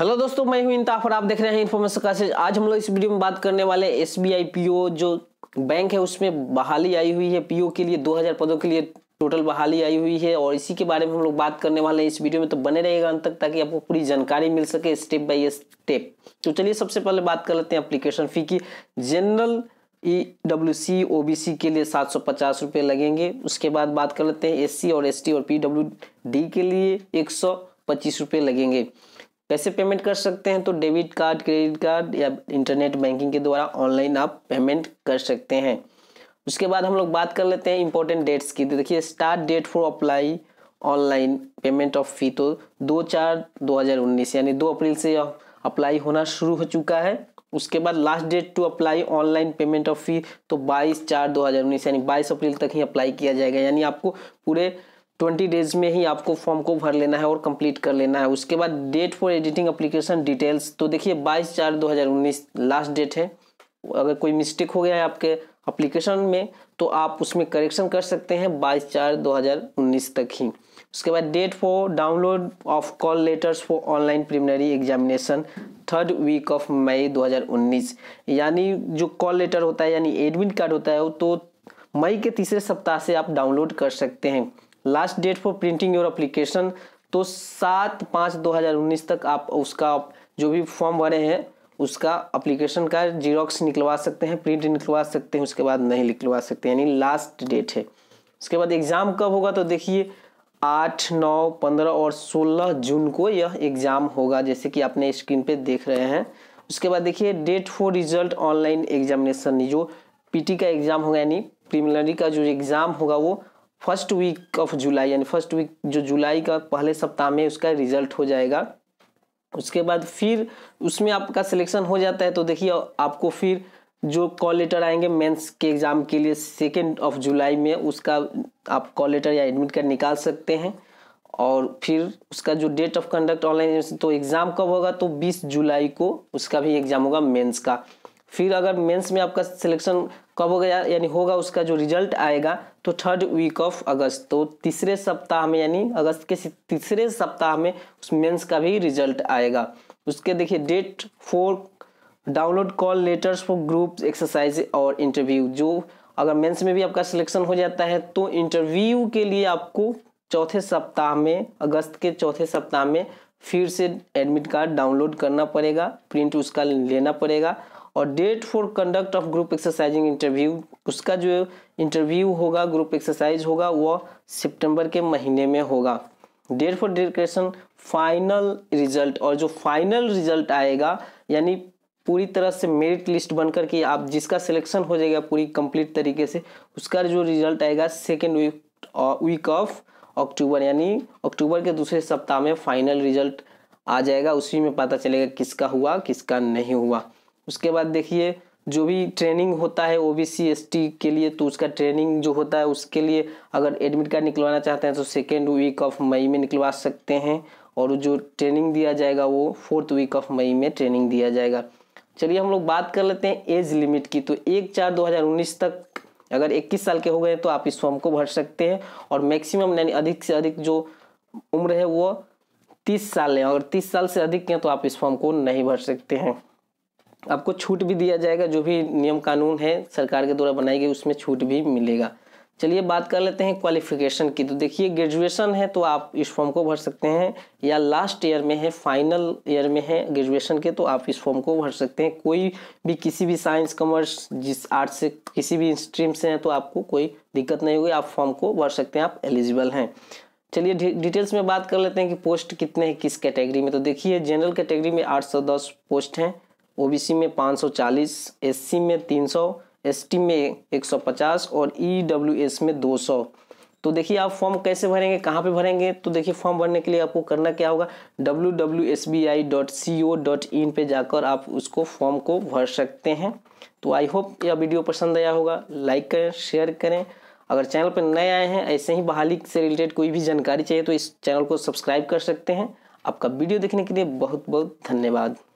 hello दोस्तों मैं हूं इंताफर आप देख रहे हैं इन्फॉर्मेशन का आज हम लोग इस वीडियो में बात करने वाले एस बी जो बैंक है उसमें बहाली आई हुई है पीओ के लिए 2000 पदों के लिए टोटल बहाली आई हुई है और इसी के बारे में हम लोग बात करने वाले हैं इस वीडियो में तो बने रहेगा अंत तक ताकि आपको पूरी जानकारी मिल सके स्टेप बाई स्टेप तो चलिए सबसे पहले बात कर लेते हैं अप्लीकेशन फ़ी की general E W C O B C के लिए सात सौ पचास रुपये लगेंगे उसके बाद बात कर लेते हैं एस सी और एस टी और पी डब्ल्यू डी के लिए एक सौ पच्चीस रुपये लगेंगे कैसे पेमेंट कर सकते हैं तो डेबिट कार्ड क्रेडिट कार्ड या इंटरनेट बैंकिंग के द्वारा ऑनलाइन आप पेमेंट कर सकते हैं उसके बाद हम लोग बात कर लेते हैं इंपॉर्टेंट डेट्स की तो देखिए start date for apply online payment of fee तो दो चार उन्नीस यानी दो अप्रैल से अप्लाई होना शुरू हो चुका है उसके बाद last date to apply online payment of fee तो 22 चार 2019 यानी 22 अप्रैल तक ही अप्लाई किया जाएगा यानी आपको पूरे ट्वेंटी डेज में ही आपको फॉर्म को भर लेना है और कंप्लीट कर लेना है उसके बाद date for editing application details तो देखिए बाईस चार दो हज़ार उन्नीस लास्ट डेट है अगर कोई मिस्टेक हो गया है आपके अप्लीकेशन में तो आप उसमें करेक्शन कर सकते हैं बाईस चार दो हज़ार उन्नीस तक ही उसके बाद date for download of call letters for online preliminary examination third week of May 2019 यानी जो कॉल लेटर होता है यानी एडमिट कार्ड होता है वो तो मई के तीसरे सप्ताह से आप डाउनलोड कर सकते हैं last date for printing your application तो सात पाँच दो हज़ार उन्नीस तक आप उसका जो भी फॉर्म भरे हैं उसका अप्लीकेशन का जीरोक्स निकलवा सकते हैं प्रिंट निकलवा सकते हैं उसके बाद नहीं निकलवा सकते यानी लास्ट डेट है उसके बाद एग्ज़ाम कब होगा तो देखिए आठ नौ पंद्रह और सोलह जून को यह एग्ज़ाम होगा जैसे कि आपने स्क्रीन पे देख रहे हैं उसके बाद देखिए date for result online examination जो पीटी का एग्ज़ाम होगा यानी प्रीमिलरी का जो एग्ज़ाम होगा वो फर्स्ट वीक ऑफ जुलाई यानी फर्स्ट वीक जो जुलाई का पहले सप्ताह में उसका रिजल्ट हो जाएगा उसके बाद फिर उसमें आपका सिलेक्शन हो जाता है तो देखिए आपको फिर जो कॉल लेटर आएंगे मेंस के एग्ज़ाम के लिए सेकेंड ऑफ जुलाई में उसका आप कॉल लेटर या एडमिट कार्ड निकाल सकते हैं और फिर उसका जो डेट ऑफ कंडक्ट ऑनलाइन तो एग्ज़ाम कब होगा तो 20 जुलाई को उसका भी एग्ज़ाम होगा मेंस का फिर अगर मेंस में आपका सिलेक्शन कब हो गया यानी होगा उसका जो रिजल्ट आएगा तो थर्ड वीक ऑफ अगस्त तो तीसरे सप्ताह में यानी अगस्त के तीसरे सप्ताह में उस मेंस का भी रिजल्ट आएगा उसके देखिए date for download call letters for group exercise और इंटरव्यू जो अगर मेंस में भी आपका सिलेक्शन हो जाता है तो इंटरव्यू के लिए आपको चौथे सप्ताह में अगस्त के चौथे सप्ताह में फिर से एडमिट कार्ड डाउनलोड करना पड़ेगा प्रिंट उसका लेना पड़ेगा और date for conduct of group exercising interview उसका जो इंटरव्यू होगा ग्रुप एक्सरसाइज होगा वह सितंबर के महीने में होगा date for declaration final result और जो फाइनल रिजल्ट आएगा यानी पूरी तरह से मेरिट लिस्ट बनकर के आप जिसका सिलेक्शन हो जाएगा पूरी कंप्लीट तरीके से उसका जो रिजल्ट आएगा second week week of October यानी अक्टूबर के दूसरे सप्ताह में फाइनल रिजल्ट आ जाएगा उसी में पता चलेगा किसका हुआ किसका नहीं हुआ उसके बाद देखिए जो भी ट्रेनिंग होता है O B C S T के लिए तो उसका ट्रेनिंग जो होता है उसके लिए अगर एडमिट कार्ड निकलवाना चाहते हैं तो सेकेंड वीक ऑफ मई में निकलवा सकते हैं और जो ट्रेनिंग दिया जाएगा वो फोर्थ वीक ऑफ मई में ट्रेनिंग दिया जाएगा चलिए हम लोग बात कर लेते हैं एज लिमिट की तो एक चार दो हज़ार उन्नीस तक अगर इक्कीस साल के हो गए तो आप इस फॉर्म को भर सकते हैं और मैक्सिमम यानी अधिक से अधिक जो उम्र है वो तीस साल है अगर तीस साल से अधिक हैं तो आप इस फॉर्म को नहीं भर सकते हैं आपको छूट भी दिया जाएगा जो भी नियम कानून है सरकार के द्वारा बनाई गई उसमें छूट भी मिलेगा चलिए बात कर लेते हैं क्वालिफिकेशन की तो देखिए ग्रेजुएशन है तो आप इस फॉर्म को भर सकते हैं या लास्ट ईयर में है फाइनल ईयर में है ग्रेजुएशन के तो आप इस फॉर्म को भर सकते हैं कोई भी किसी भी साइंस कॉमर्स जिस आर्ट से किसी भी स्ट्रीम से हैं तो आपको कोई दिक्कत नहीं होगी आप फॉर्म को भर सकते हैं आप एलिजिबल हैं चलिए डिटेल्स में बात कर लेते हैं कि पोस्ट कितने हैं किस कैटेगरी में तो देखिए जनरल कैटेगरी में आठ पोस्ट हैं ओबीसी में 540, एससी में 300, एसटी में 150 और ईडब्ल्यूएस में 200 तो देखिए आप फॉर्म कैसे भरेंगे कहाँ पे भरेंगे तो देखिए फॉर्म भरने के लिए आपको करना क्या होगा www.sbi.co.in पे जाकर आप उसको फॉर्म को भर सकते हैं तो आई होप यह वीडियो पसंद आया होगा लाइक करें शेयर करें अगर चैनल पर नए आए हैं ऐसे ही बहाली से रिलेटेड कोई भी जानकारी चाहिए तो इस चैनल को सब्सक्राइब कर सकते हैं आपका वीडियो देखने के लिए बहुत बहुत धन्यवाद